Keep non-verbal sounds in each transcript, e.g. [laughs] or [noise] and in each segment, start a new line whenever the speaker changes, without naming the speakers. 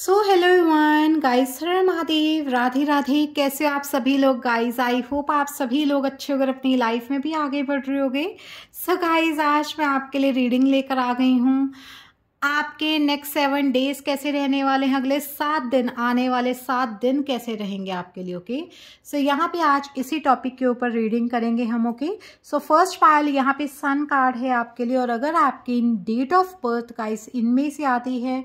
सो hello one guys Har Mahadev Radhe Radhe कैसे आप सभी लोग गाइस आई होप आप सभी लोग अच्छे अगर अपनी लाइफ में भी आगे बढ़ रहे होगे सो गाइस आज मैं आपके लिए रीडिंग लेकर आ गई हूँ आपके नेक्स्ट सेवन डेज कैसे रहने वाले हैं अगले सात दिन आने वाले सात दिन कैसे रहेंगे आपके लिए ओके सो so, यहाँ पे आज इसी टॉपिक के ऊपर रीडिंग करेंगे हम ओके सो फर्स्ट पायल यहाँ पे सन कार्ड है आपके लिए और अगर आपकी डेट ऑफ बर्थ का इस इनमें से आती है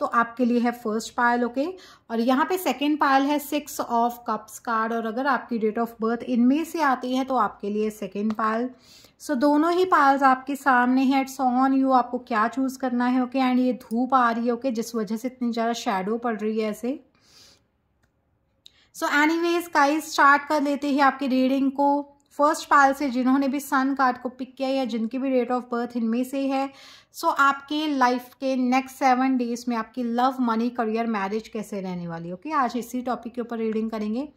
तो आपके लिए है फर्स्ट पायल ओके और यहाँ पे सेकंड पायल है सिक्स ऑफ कप्स कार्ड और अगर आपकी डेट ऑफ बर्थ इनमें से आती है तो आपके लिए सेकंड पायल सो so, दोनों ही पायल्स आपके सामने हैं इट्स ऑन यू आपको क्या चूज़ करना है ओके okay? एंड ये धूप आ रही है ओके okay? जिस वजह से इतनी ज़्यादा शेडो पड़ रही है ऐसे सो एनी वेज स्टार्ट कर लेते हैं आपकी रीडिंग को फर्स्ट पाल से जिन्होंने भी सन कार्ड को पिक किया या जिनकी भी डेट ऑफ बर्थ इनमें से है सो so आपके लाइफ के नेक्स्ट सेवन डेज में आपकी लव मनी करियर मैरिज कैसे रहने वाली ओके okay? आज इसी टॉपिक के ऊपर रीडिंग करेंगे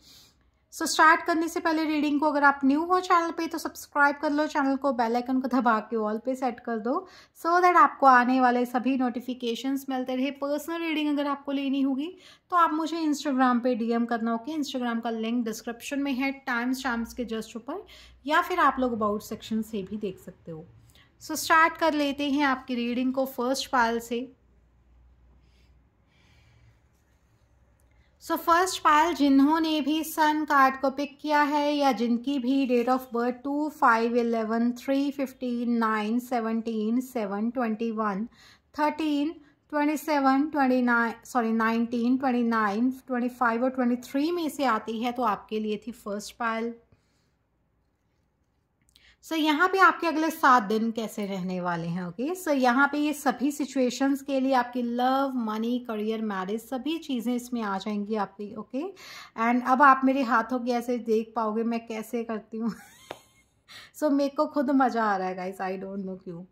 सो so, स्टार्ट करने से पहले रीडिंग को अगर आप न्यू हो चैनल पे तो सब्सक्राइब कर लो चैनल को बेल आइकन को दबा के ऑल पे सेट कर दो सो so दैट आपको आने वाले सभी नोटिफिकेशंस मिलते रहे पर्सनल रीडिंग अगर आपको लेनी होगी तो आप मुझे इंस्टाग्राम पे डीएम करना ओके इंस्टाग्राम का लिंक डिस्क्रिप्शन में है टाइम्स शाम्स के जस्ट ऊपर या फिर आप लोग अबाउट सेक्शन से भी देख सकते हो सो so, स्टार्ट कर लेते हैं आपकी रीडिंग को फर्स्ट पाल से सो फर्स्ट पायल जिन्होंने भी सन कार्ड को पिक किया है या जिनकी भी date of birth two five eleven three fifteen nine seventeen seven twenty one thirteen twenty seven twenty nine sorry nineteen twenty nine twenty five और ट्वेंटी थ्री में से आती है तो आपके लिए थी फर्स्ट पायल सो so, यहाँ पे आपके अगले सात दिन कैसे रहने वाले हैं ओके सो यहाँ पे ये सभी सिचुएशंस के लिए आपकी लव मनी करियर मैरिज सभी चीज़ें इसमें आ जाएंगी आपकी ओके okay? एंड अब आप मेरे हाथों की ऐसे देख पाओगे मैं कैसे करती हूँ सो [laughs] so, मेरे को खुद मज़ा आ रहा है गाइस आई डोंट नो क्यों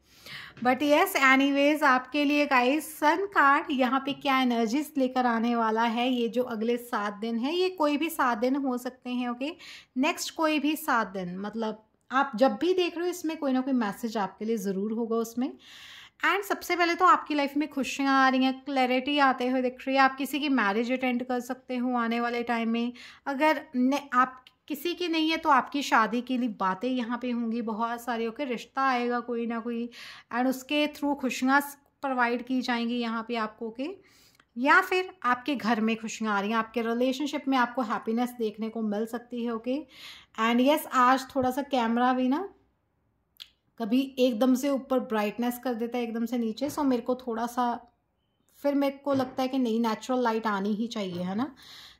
बट येस एनी वेज आपके लिए गाइस सन कार्ड यहाँ पे क्या एनर्जीज लेकर आने वाला है ये जो अगले सात दिन है ये कोई भी सात दिन हो सकते हैं ओके okay? नेक्स्ट कोई भी सात दिन मतलब आप जब भी देख रहे हो इसमें कोई ना कोई मैसेज आपके लिए ज़रूर होगा उसमें एंड सबसे पहले तो आपकी लाइफ में खुशियाँ आ रही हैं क्लैरिटी आते हुए दिख रही है आप किसी की मैरिज अटेंड कर सकते हो आने वाले टाइम में अगर ने आप किसी की नहीं है तो आपकी शादी के लिए बातें यहाँ पे होंगी बहुत सारी ओके रिश्ता आएगा कोई ना कोई एंड उसके थ्रू खुशियाँ प्रोवाइड की जाएंगी यहाँ पे आपको के okay? या फिर आपके घर में खुशियाँ आ रही हैं आपके रिलेशनशिप में आपको हैप्पीनेस देखने को मिल सकती है ओके एंड यस आज थोड़ा सा कैमरा भी ना कभी एकदम से ऊपर ब्राइटनेस कर देता है एकदम से नीचे सो मेरे को थोड़ा सा फिर मेरे को लगता है कि नहीं नेचुरल लाइट आनी ही चाहिए है ना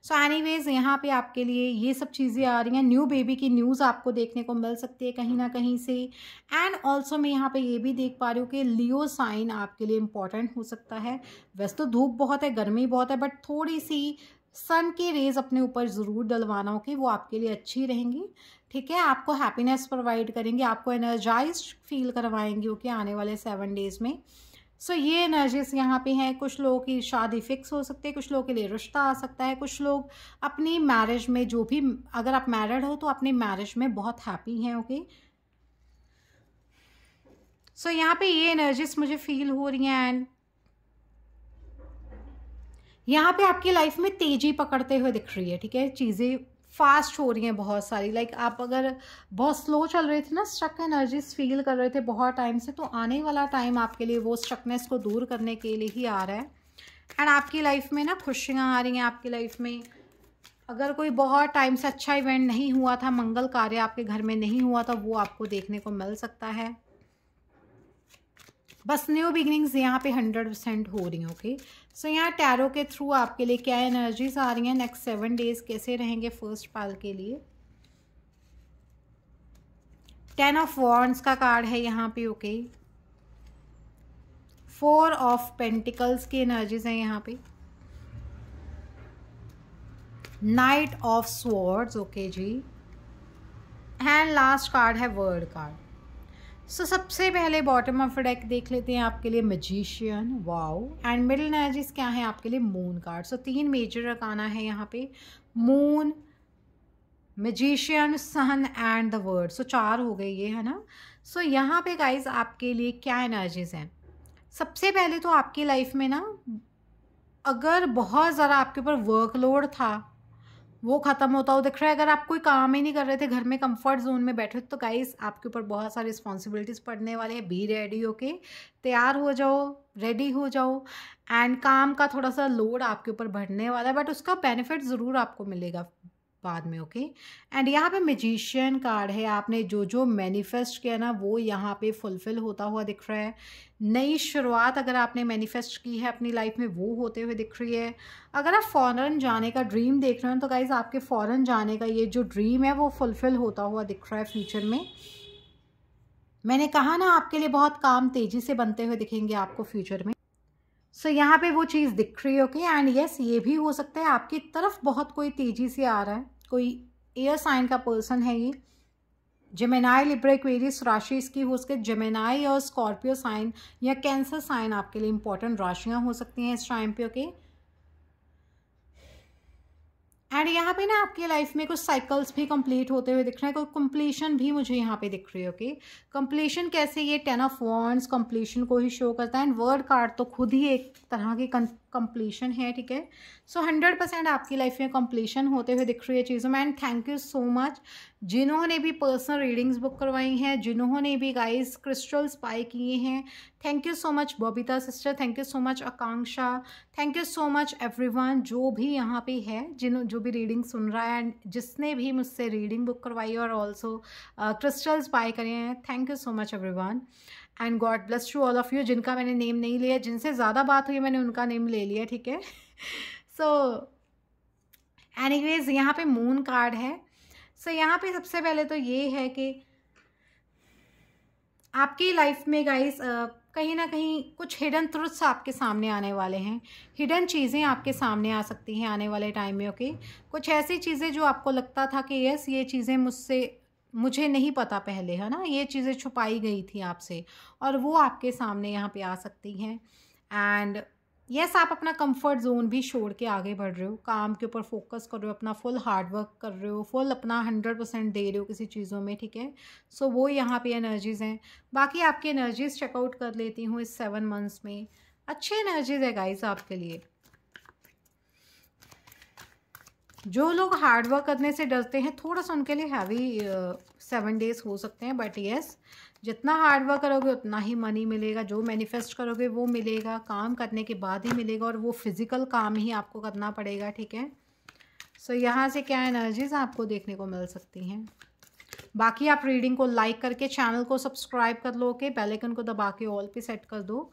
सो एनीवेज यहाँ पे आपके लिए ये सब चीज़ें आ रही हैं न्यू बेबी की न्यूज़ आपको देखने को मिल सकती है कहीं ना कहीं से एंड ऑल्सो मैं यहाँ पे ये भी देख पा रही हूँ कि लियो साइन आपके लिए इंपॉर्टेंट हो सकता है वैसे तो धूप बहुत है गर्मी बहुत है बट थोड़ी सी सन की रेज अपने ऊपर ज़रूर डलवाना होगी वो आपके लिए अच्छी रहेंगी ठीक है आपको हैप्पीनेस प्रोवाइड करेंगे आपको एनर्जाइज फील करवाएंगी ओके आने वाले सेवन डेज़ में सो ये एनर्जीज यहाँ पे हैं कुछ लोगों की शादी फिक्स हो सकती है कुछ लोगों के लिए रिश्ता आ सकता है कुछ लोग अपनी मैरिज में जो भी अगर आप मैरिड हो तो अपने मैरिज में बहुत हैप्पी हैं ओके सो यहाँ पे ये एनर्जीज मुझे फील हो रही हैं एंड यहाँ पे आपकी लाइफ में तेजी पकड़ते हुए दिख रही है ठीक है चीज़ें फास्ट हो रही हैं बहुत सारी लाइक like, आप अगर बहुत स्लो चल रहे थे ना स्ट्रक एनर्जीज फील कर रहे थे बहुत टाइम से तो आने वाला टाइम आपके लिए वो स्ट्रकनेस को दूर करने के लिए ही आ रहा है एंड आपकी लाइफ में ना खुशियाँ आ रही हैं आपकी लाइफ में अगर कोई बहुत टाइम से अच्छा इवेंट नहीं हुआ था मंगल कार्य आपके घर में नहीं हुआ था वो आपको देखने को मिल सकता है बस न्यू बिगिनिंग्स यहाँ पे हंड्रेड परसेंट हो रही हैं ओके सो यहाँ टैरो के थ्रू आपके लिए क्या एनर्जीज आ रही हैं नेक्स्ट सेवन डेज कैसे रहेंगे फर्स्ट पाल के लिए टेन ऑफ वॉन्ट्स का कार्ड है यहाँ पे ओके फोर ऑफ पेंटिकल्स की एनर्जीज हैं यहाँ पे नाइट ऑफ स्वॉर्ड्स ओके जी एंड लास्ट कार्ड है वर्ल्ड कार्ड सो so, सबसे पहले बॉटम ऑफ डेक देख लेते हैं आपके लिए मजिशियन वाओ एंड मिडिल नाइजिस क्या है आपके लिए मून कार्ड सो तीन मेजर रखाना है यहाँ पे moon magician sun and the world so चार हो गए ये है ना सो so, यहाँ पे गाइज आपके लिए क्या एनर्जीज हैं सबसे पहले तो आपकी लाइफ में ना अगर बहुत ज़्यादा आपके ऊपर वर्कलोड था वो ख़त्म होता हो दिख रहा है अगर आप कोई काम ही नहीं कर रहे थे घर में कंफर्ट जोन में बैठे तो गाइस आपके ऊपर बहुत सारी रिस्पॉन्सिबिलिटीज़ पड़ने वाले हैं बी रेडी ओके तैयार हो जाओ रेडी हो जाओ एंड काम का थोड़ा सा लोड आपके ऊपर बढ़ने वाला है बट उसका बेनिफिट ज़रूर आपको मिलेगा बाद में ओके एंड यहाँ पे मैजिशियन कार्ड है आपने जो जो मैनिफेस्ट किया ना वो यहाँ पे फुलफिल होता हुआ दिख रहा है नई शुरुआत अगर आपने मैनिफेस्ट की है अपनी लाइफ में वो होते हुए दिख रही है अगर आप फॉरन जाने का ड्रीम देख रहे हो तो गाइज़ आपके फ़ौरन जाने का ये जो ड्रीम है वो फुलफ़िल होता हुआ दिख रहा है फ्यूचर में मैंने कहा ना आपके लिए बहुत काम तेज़ी से बनते हुए दिखेंगे आपको फ्यूचर में सो so, यहाँ पे वो चीज़ दिख रही होगी एंड यस ये भी हो सकता है आपकी तरफ बहुत कोई तेज़ी से आ रहा है कोई एयर साइन का पर्सन है ये जेमेनाई लिब्रेक्वेरिस राशि इसकी हो सके जेमेनाई और स्कॉर्पियो साइन या कैंसर साइन आपके लिए इंपॉर्टेंट राशियाँ हो सकती हैं इस टाइम पे ओके okay? एंड यहाँ पे ना आपके लाइफ में कुछ साइकिल्स भी कंप्लीट होते हुए दिख रहे हैं कोई कंप्लीशन भी मुझे यहाँ पे दिख रही है ओके कंप्लीशन कैसे ये टेन ऑफ वॉन्ट्स कंप्लीशन को ही शो करता है एंड वर्ड कार्ड तो खुद ही एक तरह की कंप्लीशन है ठीक है सो हंड्रेड परसेंट आपकी लाइफ में कंप्लीशन होते हुए दिख रही है चीज़ों में and thank you so much जिन्होंने भी पर्सनल रीडिंग्स बुक करवाई हैं जिन्होंने भी गाइस क्रिस्टल्स बाय किए हैं thank you so much Babita sister thank you so much Akanksha thank you so much everyone जो भी यहाँ पे है जिन जो भी रीडिंग सुन रहा है एंड जिसने भी मुझसे रीडिंग बुक करवाई और ऑल्सो क्रिस्टल्स बाय करे हैं thank you so much every and God bless to all of you जिनका मैंने नेम नहीं लिया जिनसे ज़्यादा बात हुई मैंने उनका नेम ले लिया ठीक है सो एनी वेज यहाँ पर मून कार्ड है सो so, यहाँ पे सबसे पहले तो ये है कि आपकी लाइफ में गाइस कहीं ना कहीं कुछ हिडन ट्रुथ्स आपके सामने आने वाले हैं हिडन चीज़ें आपके सामने आ सकती हैं आने वाले टाइम में ओके कुछ ऐसी चीज़ें जो आपको लगता था कि यस ये चीज़ें मुझसे मुझे नहीं पता पहले है ना ये चीज़ें छुपाई गई थी आपसे और वो आपके सामने यहाँ पे आ सकती हैं एंड यस आप अपना कंफर्ट जोन भी छोड़ के आगे बढ़ रहे हो काम के ऊपर फोकस कर रहे हो अपना फुल हार्ड वर्क कर रहे हो फुल अपना हंड्रेड परसेंट दे रहे हो किसी चीज़ों में ठीक है सो so, वो यहाँ पे एनर्जीज़ हैं बाकी आपकी एनर्जीज़ चेकआउट कर लेती हूँ इस सेवन मंथ्स में अच्छी एनर्जीज़ है गाइज आपके लिए जो लोग हार्ड वर्क करने से डरते हैं थोड़ा सा उनके लिए हैवी सेवन डेज हो सकते हैं बट येस जितना हार्ड वर्क करोगे उतना ही मनी मिलेगा जो मैनिफेस्ट करोगे वो मिलेगा काम करने के बाद ही मिलेगा और वो फिज़िकल काम ही आपको करना पड़ेगा ठीक है सो so, यहाँ से क्या एनर्जीज आपको देखने को मिल सकती हैं बाकी आप रीडिंग को लाइक करके चैनल को सब्सक्राइब कर लो ओके बेलेकन को दबा के ऑल पे सेट कर दो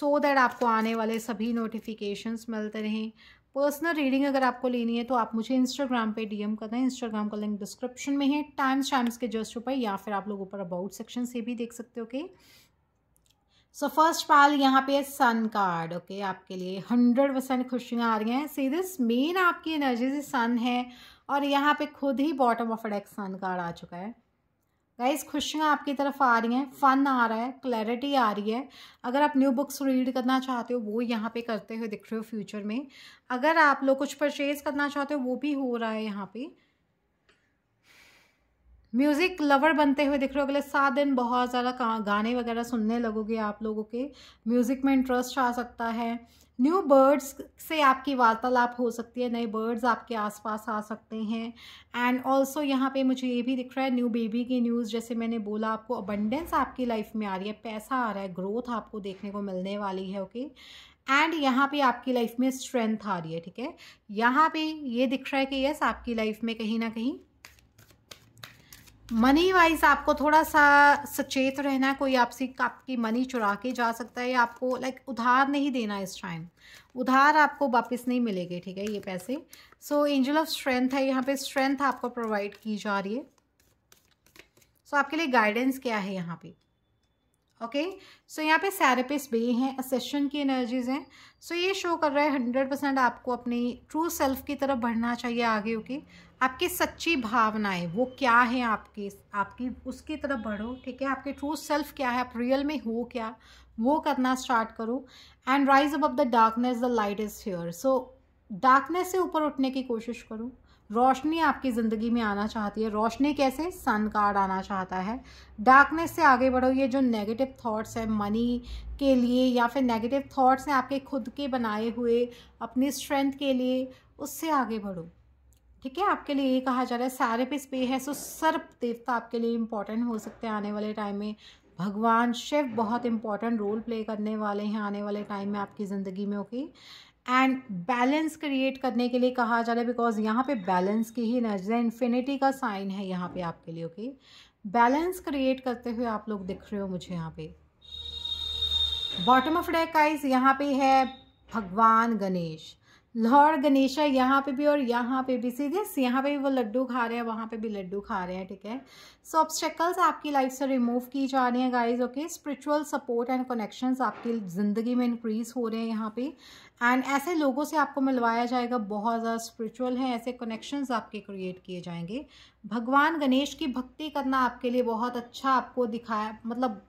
सो so दैट आपको आने वाले सभी नोटिफिकेशंस मिलते रहें पर्सनल रीडिंग अगर आपको लेनी है तो आप मुझे इंस्टाग्राम पे डीएम करना है इंस्टाग्राम का लिंक डिस्क्रिप्शन में है टाइम्स टाइम्स के जस्ट ऊपर या फिर आप लोग ऊपर अबाउट सेक्शन से भी देख सकते हो ओके सो फर्स्ट पाल यहाँ पे है सन कार्ड ओके आपके लिए हंड्रेड परसेंट खुशियाँ आ रही हैं सी दिस मेन आपकी एनर्जी से सन है और यहाँ पे खुद ही बॉटम ऑफ अडेक्स सन कार्ड आ चुका है गाइस खुशियाँ आपकी तरफ आ रही हैं फ़न आ रहा है क्लैरिटी आ रही है अगर आप न्यू बुक्स रीड करना चाहते हो वो यहाँ पे करते हुए दिख रहे हो फ्यूचर में अगर आप लोग कुछ परचेज करना चाहते हो वो भी हो रहा है यहाँ पे म्यूज़िक लवर बनते हुए दिख रहे हो अगले सात दिन बहुत ज़्यादा गाने वगैरह सुनने लगोगे आप लोगों के म्यूज़िक में इंटरेस्ट आ सकता है न्यू बर्ड्स से आपकी वार्तालाप हो सकती है नए बर्ड्स आपके आसपास आ सकते हैं एंड ऑल्सो यहाँ पे मुझे ये भी दिख रहा है न्यू बेबी की न्यूज़ जैसे मैंने बोला आपको अबंडेंस आपकी लाइफ में आ रही है पैसा आ रहा है ग्रोथ आपको देखने को मिलने वाली है ओके okay? एंड यहाँ पे आपकी लाइफ में स्ट्रेंथ आ रही है ठीक है यहाँ पे ये दिख रहा है कि यस आपकी लाइफ में कहीं ना कहीं मनी वाइज आपको थोड़ा सा सचेत रहना है कोई आपसे आपकी मनी चुरा के जा सकता है या आपको लाइक उधार नहीं देना इस टाइम उधार आपको वापस नहीं मिलेंगे ठीक है ये पैसे सो एंजल ऑफ स्ट्रेंथ है यहाँ पे स्ट्रेंथ आपको प्रोवाइड की जा रही है सो so, आपके लिए गाइडेंस क्या है यहाँ पे ओके सो यहाँ पे सैरेपिस बे हैं असेशन की एनर्जीज हैं सो so, ये शो कर रहा है हंड्रेड परसेंट आपको अपनी ट्रू सेल्फ की तरफ बढ़ना चाहिए आगे ओके आपकी सच्ची भावनाएं वो क्या है आपकी आपकी उसकी तरफ बढ़ो ठीक है आपके ट्रू सेल्फ क्या है आप रियल में हो क्या वो करना स्टार्ट करो and rise above the darkness the light is here so darkness से ऊपर उठने की कोशिश करूँ रोशनी आपकी ज़िंदगी में आना चाहती है रोशनी कैसे सन कार्ड आना चाहता है डार्कनेस से आगे बढ़ो ये जो नेगेटिव थॉट्स हैं मनी के लिए या फिर नेगेटिव थॉट्स हैं आपके खुद के बनाए हुए अपनी स्ट्रेंथ के लिए उससे आगे बढ़ो ठीक है आपके लिए ये कहा जा रहा है सारे पे स्पे है सो सर्प देवता आपके लिए इंपॉर्टेंट हो सकते हैं आने वाले टाइम में भगवान शिव बहुत इंपॉर्टेंट रोल प्ले करने वाले हैं आने वाले टाइम में आपकी ज़िंदगी में okay okay? And balance create करने के लिए कहा जा रहा है बिकॉज यहाँ पे बैलेंस की ही एनर्जी है इन्फिनिटी का साइन है यहाँ पे आपके लिए ओके बैलेंस क्रिएट करते हुए आप लोग दिख रहे हो मुझे यहाँ पे बॉटम ऑफ डेक आइज यहाँ पे है भगवान गणेश लॉर्ड गणेशा यहाँ पे भी और यहाँ पे भी सीरियस यहाँ पे भी वो लड्डू खा रहे हैं वहाँ पे भी लड्डू खा रहे हैं ठीक है सो ऑब्स्टेकल्स आपकी लाइफ से रिमूव की जा रही हैं guys okay spiritual support and connections आपकी ज़िंदगी में इंक्रीज हो रहे हैं यहाँ पे एंड ऐसे लोगों से आपको मिलवाया जाएगा बहुत ज़्यादा स्पिरिचुअल हैं ऐसे कनेक्शंस आपके क्रिएट किए जाएंगे भगवान गणेश की भक्ति करना आपके लिए बहुत अच्छा आपको दिखाया मतलब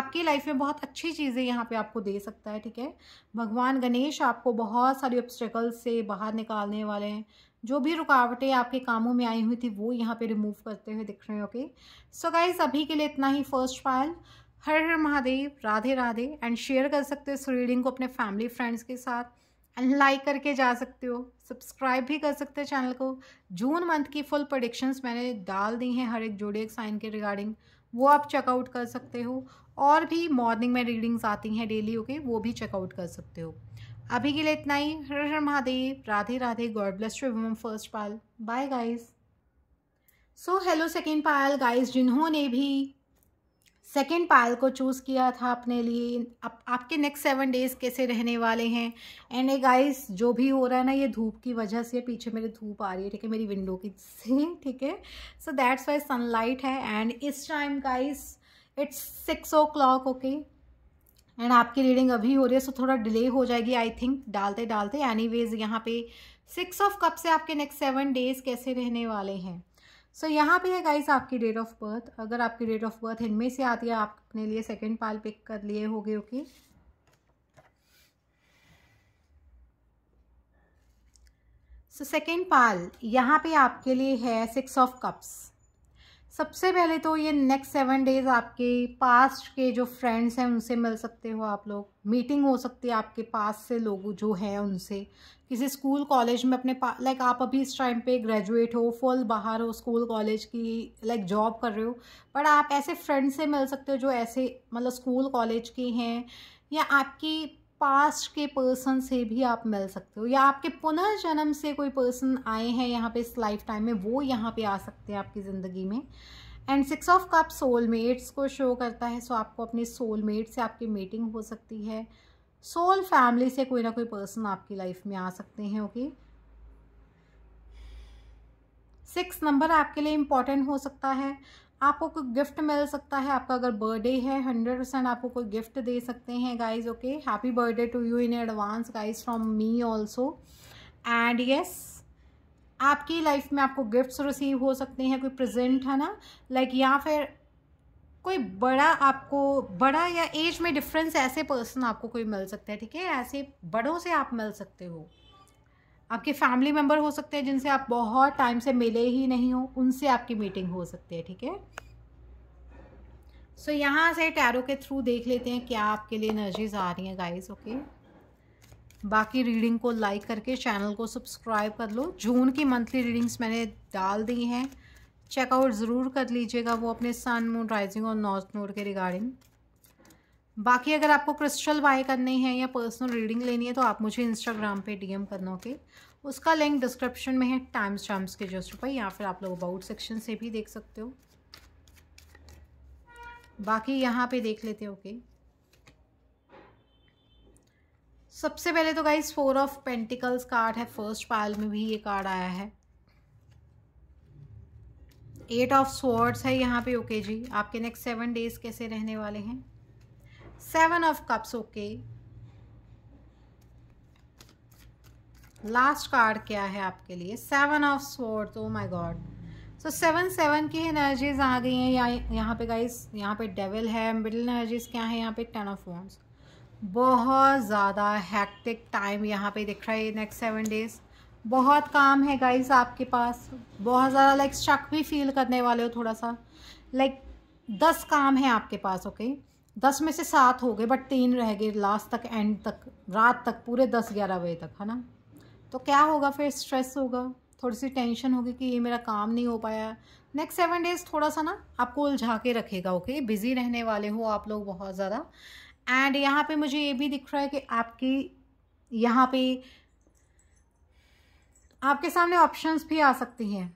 आपकी लाइफ में बहुत अच्छी चीज़ें यहाँ पे आपको दे सकता है ठीक है भगवान गणेश आपको बहुत सारी ऑब्स्टेकल से बाहर निकालने वाले हैं जो भी रुकावटें आपके कामों में आई हुई थी वो यहाँ पे रिमूव करते हुए दिख रहे हैं ओके सो गाइज अभी के लिए इतना ही फर्स्ट फाइल हर हर महादेव राधे राधे एंड शेयर कर सकते हो इस रीडिंग को अपने फैमिली फ्रेंड्स के साथ एंड लाइक करके जा सकते हो सब्सक्राइब भी कर सकते हो चैनल को जून मंथ की फुल प्रोडिक्शंस मैंने डाल दी हैं हर एक एक साइन के रिगार्डिंग वो आप चेकआउट कर सकते हो और भी मॉर्निंग में रीडिंग्स आती हैं डेली ओके वो भी चेकआउट कर सकते हो अभी के लिए इतना ही हर हर Mahadev Radhe Radhe God bless you woman first pile bye guys so hello second pile guys जिन्होंने भी सेकेंड पायल को चूज़ किया था अपने लिए आप, आपके नेक्स्ट सेवन डेज़ कैसे रहने वाले हैं एंड ए गाइस जो भी हो रहा है ना ये धूप की वजह से पीछे मेरे धूप आ रही है ठीक है मेरी विंडो की से ठीक है सो दैट्स वाई सनलाइट है एंड इस time guys it's six o'clock okay and आपकी रीडिंग अभी हो रही है सो थोड़ा डिले हो जाएगी आई थिंक डालते डालते एनी वेज यहाँ पे सिक्स ऑफ कप से आपके नेक्स्ट सेवन डेज़ कैसे रहने वाले हैं सो so, यहाँ पे है गाइस आपकी डेट ऑफ बर्थ अगर आपकी डेट ऑफ बर्थ इनमें से आती है आप अपने लिए सेकंड पाल पिक कर लिए होगे ओके सो सेकंड पाल यहाँ पे आपके लिए है सिक्स ऑफ कप्स सबसे पहले तो ये नेक्स्ट सेवन डेज़ आपके पास्ट के जो फ्रेंड्स हैं उनसे मिल सकते हो आप लोग मीटिंग हो सकती है आपके पास से लोग जो हैं उनसे किसी स्कूल कॉलेज में अपने लाइक आप अभी इस टाइम पे ग्रेजुएट हो फुल बाहर हो स्कूल कॉलेज की लाइक जॉब कर रहे हो बट आप ऐसे फ्रेंड्स से मिल सकते हो जो ऐसे मतलब स्कूल कॉलेज के हैं या आपकी पास्ट के पर्सन से भी आप मिल सकते हो या आपके पुनर्जन्म से कोई पर्सन आए हैं यहाँ पे इस लाइफ टाइम में वो यहाँ पे आ सकते हैं आपकी ज़िंदगी में and six of cup soulmates को शो करता है सो आपको अपने सोलमेट से आपकी मीटिंग हो सकती है सोल फैमिली से कोई ना कोई पर्सन आपकी लाइफ में आ सकते हैं ओके सिक्स नंबर आपके लिए इम्पॉर्टेंट हो सकता है आपको कोई गिफ्ट मिल सकता है आपका अगर बर्थडे है हंड्रेड परसेंट आपको कोई गिफ्ट दे सकते हैं guys okay happy birthday to you in advance guys from me also and yes आपकी लाइफ में आपको गिफ्ट्स रिसीव हो सकते हैं कोई प्रेजेंट है ना लाइक like, या फिर कोई बड़ा आपको बड़ा या एज में डिफरेंस ऐसे पर्सन आपको कोई मिल सकता है ठीक है ऐसे बड़ों से आप मिल सकते हो आपके फैमिली मेम्बर हो सकते हैं जिनसे आप बहुत टाइम से मिले ही नहीं हो उनसे आपकी मीटिंग हो सकती है ठीक है सो यहाँ से टैरो के थ्रू देख लेते हैं क्या आपके लिए एनर्जीज आ रही हैं गाइस ओके बाकी रीडिंग को लाइक करके चैनल को सब्सक्राइब कर लो जून की मंथली रीडिंग्स मैंने डाल दी हैं चेकआउट ज़रूर कर लीजिएगा वो अपने सन मून राइजिंग और नॉर्थ नोड के रिगार्डिंग बाकी अगर आपको क्रिस्टल बाय करनी है या पर्सनल रीडिंग लेनी है तो आप मुझे इंस्टाग्राम पे डीएम करना ओके उसका लिंक डिस्क्रिप्शन में है टाइम्स टाइम्स के जस्ट पर या फिर आप लोग अबाउट सेक्शन से भी देख सकते हो बाकी यहाँ पे देख लेते हो ओके सबसे पहले तो guys four of pentacles card है फर्स्ट पायल में भी ये कार्ड आया है एट ऑफ स्वॉर्ड्स है यहाँ पे ओके जी आपके नेक्स्ट सेवन डेज कैसे रहने वाले हैं seven of cups okay last card क्या है आपके लिए seven of sword oh my God so seven seven की एनर्जीज आ गई हैं या यहाँ पे गाइस यहाँ पे डेविल है मिडिल एनर्जीज क्या है यहाँ पे टेन ऑफ वॉन्स बहुत ज़्यादा हैक्टिक टाइम यहाँ पे दिख रहा है नेक्स्ट सेवन डेज बहुत काम है गाइस आपके पास बहुत ज़्यादा लाइक शक भी फील करने वाले हो थोड़ा सा लाइक like, दस काम है आपके पास ओके okay? दस में से सात हो गए बट तीन रह गए लास्ट तक एंड तक रात तक पूरे दस ग्यारह बजे तक है ना तो क्या होगा फिर स्ट्रेस होगा थोड़ी सी टेंशन होगी कि ये मेरा काम नहीं हो पाया नेक्स्ट सेवन डेज थोड़ा सा ना आपको उलझा के रखेगा ओके बिज़ी रहने वाले हो आप लोग बहुत ज़्यादा एंड यहाँ पे मुझे ये भी दिख रहा है कि आपकी यहाँ पे आपके सामने ऑप्शंस भी आ सकती हैं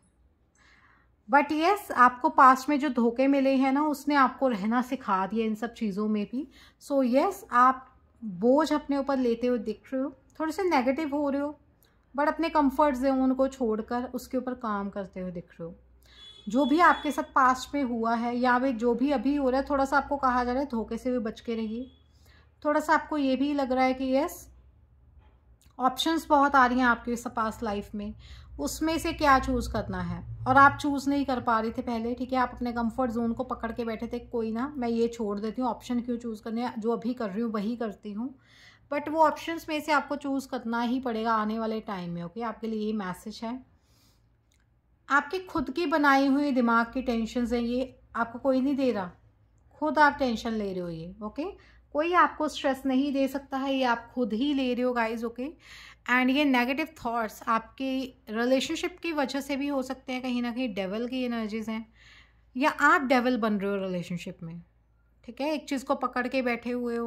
बट येस yes, आपको पास्ट में जो धोखे मिले हैं ना उसने आपको रहना सिखा दिया इन सब चीज़ों में भी सो so, यस yes, आप बोझ अपने ऊपर लेते हुए दिख रहे हो थोड़े से नेगेटिव हो रहे हो बट अपने कम्फर्ट जोन को छोड़कर उसके ऊपर काम करते हुए दिख रहे हो जो भी आपके साथ पास्ट में हुआ है या वे जो भी अभी हो रहा है थोड़ा सा आपको कहा जा रहा है धोखे से भी बच के रहिए थोड़ा सा आपको ये भी लग रहा है कि यस ऑप्शंस बहुत आ रही हैं आपके पास लाइफ में उसमें से क्या चूज़ करना है और आप चूज़ नहीं कर पा रहे थे पहले ठीक है आप अपने कंफर्ट जोन को पकड़ के बैठे थे कोई ना मैं ये छोड़ देती हूँ ऑप्शन क्यों चूज़ करने जो अभी कर रही हूँ वही करती हूँ बट वो ऑप्शंस में से आपको चूज़ करना ही पड़ेगा आने वाले टाइम में ओके आपके लिए ये मैसेज है आपके खुद की बनाई हुई दिमाग की टेंशन है ये आपको कोई नहीं दे रहा खुद आप टेंशन ले रहे हो ये ओके कोई आपको स्ट्रेस नहीं दे सकता है ये आप खुद ही ले रहे हो गाइज ओके एंड ये नेगेटिव थॉट्स आपके रिलेशनशिप की वजह से भी हो सकते हैं कहीं ना कहीं डेवल की एनर्जीज हैं या आप डेवल बन रहे हो रिलेशनशिप में ठीक है एक चीज़ को पकड़ के बैठे हुए हो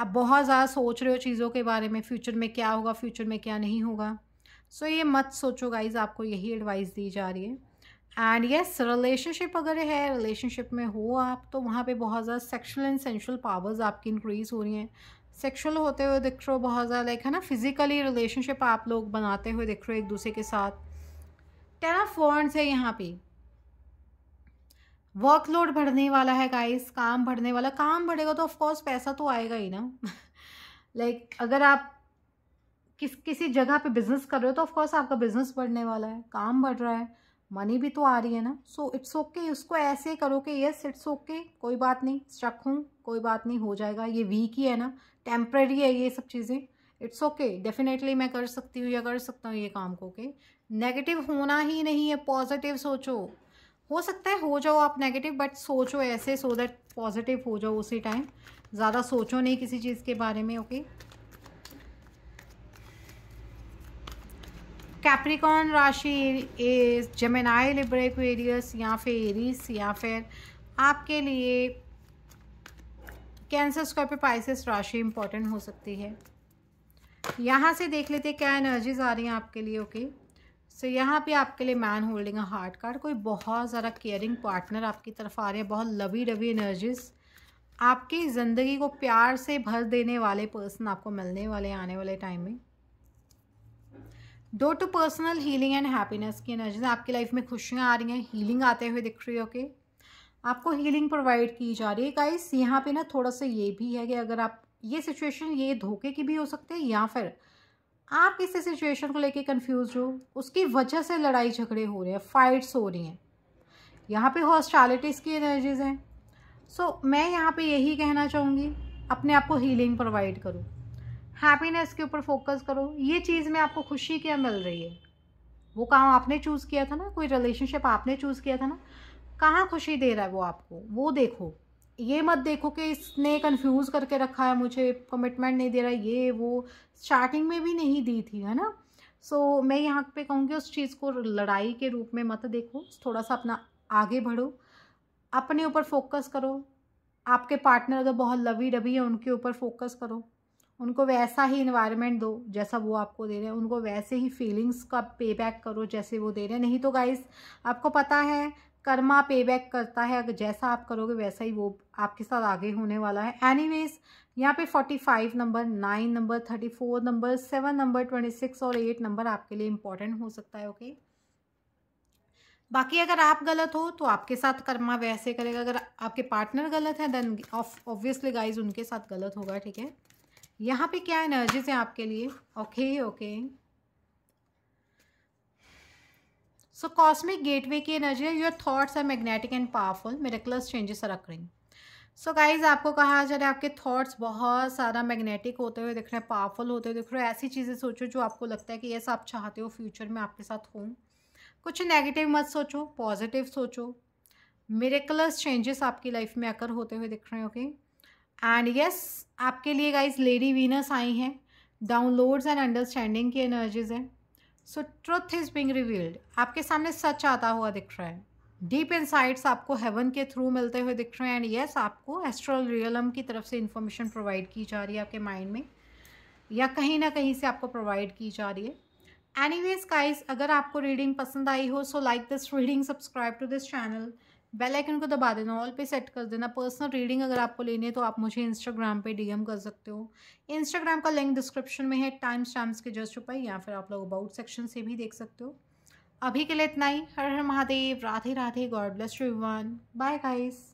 आप बहुत ज़्यादा सोच रहे हो चीज़ों के बारे में फ्यूचर में क्या होगा फ्यूचर में क्या नहीं होगा सो so, ये मत सोचो गाइज आपको यही एडवाइस दी जा रही है एंड यस रिलेशनशिप अगर है रिलेशनशिप में हो आप तो वहाँ पे बहुत ज़्यादा सेक्शुअल एंड सेंशुअल पावर्स आपकी इंक्रीज़ हो रही हैं सेक्शुअल होते हुए दिख रहे हो बहुत ज़्यादा लाइक है ना फिजिकली रिलेशनशिप आप लोग बनाते हुए दिख रहे हो एक दूसरे के साथ टेन ऑफ वॉन्ट्स है यहाँ पे वर्कलोड बढ़ने वाला है गाइस काम बढ़ने वाला काम बढ़ेगा तो ऑफकोर्स पैसा तो आएगा ही ना लाइक [laughs] like, अगर आप किस किसी जगह पे बिजनेस कर रहे हो तो ऑफकोर्स आपका बिजनेस बढ़ने वाला है काम बढ़ रहा है मनी भी तो आ रही है ना सो इट्स ओके उसको ऐसे करो कि यस इट्स ओके कोई बात नहीं स्ट्रक हूँ कोई बात नहीं हो जाएगा ये वीक ही है ना टेम्प्रेरी है ये सब चीज़ें इट्स ओके डेफिनेटली मैं कर सकती हूँ या कर सकता हूँ ये काम को के नेगेटिव होना ही नहीं है पॉजिटिव सोचो हो सकता है हो जाओ आप नेगेटिव बट सोचो ऐसे सो दैट पॉजिटिव हो जाओ उसी टाइम ज़्यादा सोचो नहीं किसी चीज़ के बारे में ओके okay? कैप्रिकॉन राशि जमेनाई लिब्रे एरियस या फिर एरीस या फिर आपके लिए कैंसर स्कॉर्पियो पाइसिस राशि इंपॉर्टेंट हो सकती है यहाँ से देख लेते क्या एनर्जीज आ रही हैं आपके लिए ओके सो so, यहाँ पे आपके लिए man holding a heart card कोई बहुत ज़्यादा केयरिंग पार्टनर आपकी तरफ आ रहे हैं बहुत लवी डबी एनर्जीज आपकी ज़िंदगी को प्यार से भर देने वाले पर्सन आपको मिलने वाले आने वाले टाइम में दो to personal healing and happiness की एनर्जी आपकी लाइफ में खुशियाँ आ रही हैं हीलिंग आते हुए दिख रही है ओके आपको हीलिंग प्रोवाइड की जा रही है गाइस यहाँ पे ना थोड़ा सा ये भी है कि अगर आप ये सिचुएशन ये धोखे की भी हो सकती है या फिर आप किसी सिचुएशन को लेके कंफ्यूज हो उसकी वजह से लड़ाई झगड़े हो रहे हैं फाइट्स हो रही हैं यहाँ पे हॉस्टालिटीज़ की एनर्जीज़ हैं सो so, मैं यहाँ पे यही कहना चाहूँगी अपने आप को हीलिंग प्रोवाइड करूँ हैप्पीनेस के ऊपर फोकस करो ये चीज़ में आपको खुशी क्या मिल रही है वो काम आपने चूज़ किया था ना कोई रिलेशनशिप आपने चूज़ किया था ना कहाँ खुशी दे रहा है वो आपको वो देखो ये मत देखो कि इसने कंफ्यूज करके रखा है मुझे कमिटमेंट नहीं दे रहा ये वो स्टार्टिंग में भी नहीं दी थी है ना सो so, मैं यहाँ पे कहूँगी उस चीज़ को लड़ाई के रूप में मत देखो थोड़ा सा अपना आगे बढ़ो अपने ऊपर फोकस करो आपके पार्टनर अगर बहुत लवी डबी है उनके ऊपर फोकस करो उनको वैसा ही इन्वायरमेंट दो जैसा वो आपको दे रहे हैं उनको वैसे ही फीलिंग्स का पे बैक करो जैसे वो दे रहे हैं नहीं तो गाइस आपको पता है कर्मा पे बैक करता है अगर जैसा आप करोगे वैसा ही वो आपके साथ आगे होने वाला है एनी वेज़ यहाँ पे forty five number nine number thirty four number seven number twenty six और एट नंबर आपके लिए इंपॉर्टेंट हो सकता है ओके बाकी अगर आप गलत हो तो आपके साथ कर्मा वैसे करेगा अगर आपके पार्टनर गलत है देन ऑब्वियसली गाइज उनके साथ गलत होगा ठीक है यहाँ पे क्या एनर्जीज हैं आपके लिए okay okay so cosmic gateway की एनर्जी है your thoughts are magnetic and powerful miracles changes are occurring so guys आपको कहा जा रहा है आपके थॉट्स बहुत सारा मैग्नेटिक होते हुए दिख रहे हैं पावरफुल होते हुए दिख रहे हैं ऐसी चीज़ें सोचो जो आपको लगता है कि यस आप चाहते हो फ्यूचर में आपके साथ हों कुछ नेगेटिव मत सोचो पॉजिटिव सोचो मेरेकुलस चेंजेस आपकी लाइफ में आकर होते हुए दिख रहे हैं okay okay? And yes yes, आपके लिए गाइज लेडी वीनस आई हैं डाउनलोड्स एंड अंडरस्टैंडिंग की एनर्जीज हैं so truth is being revealed आपके सामने सच आता हुआ दिख रहा है डीप इंसाइट्स आपको हेवन के थ्रू मिलते हुए दिख रहे हैं एंड यस yes, आपको एस्ट्रल रियलम की तरफ से इंफॉर्मेशन प्रोवाइड की जा रही है आपके माइंड में या कहीं ना कहीं से आपको प्रोवाइड की जा रही है एनी वेज काइज अगर आपको रीडिंग पसंद आई हो so like this reading subscribe to this channel bell icon को दबा देना ऑल पे सेट कर देना पर्सनल रीडिंग अगर आपको लेनी है तो आप मुझे इंस्टाग्राम पे डीएम कर सकते हो इंस्टाग्राम का लिंक डिस्क्रिप्शन में है टाइम टाइम्स के जस्ट ऊपर या फिर आप लोग अबाउट सेक्शन से भी देख सकते हो अभी के लिए इतना ही हर हर Mahadev Radhe Radhe God bless you one bye guys